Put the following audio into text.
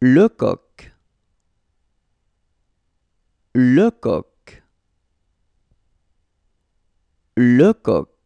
le coq le coq le coq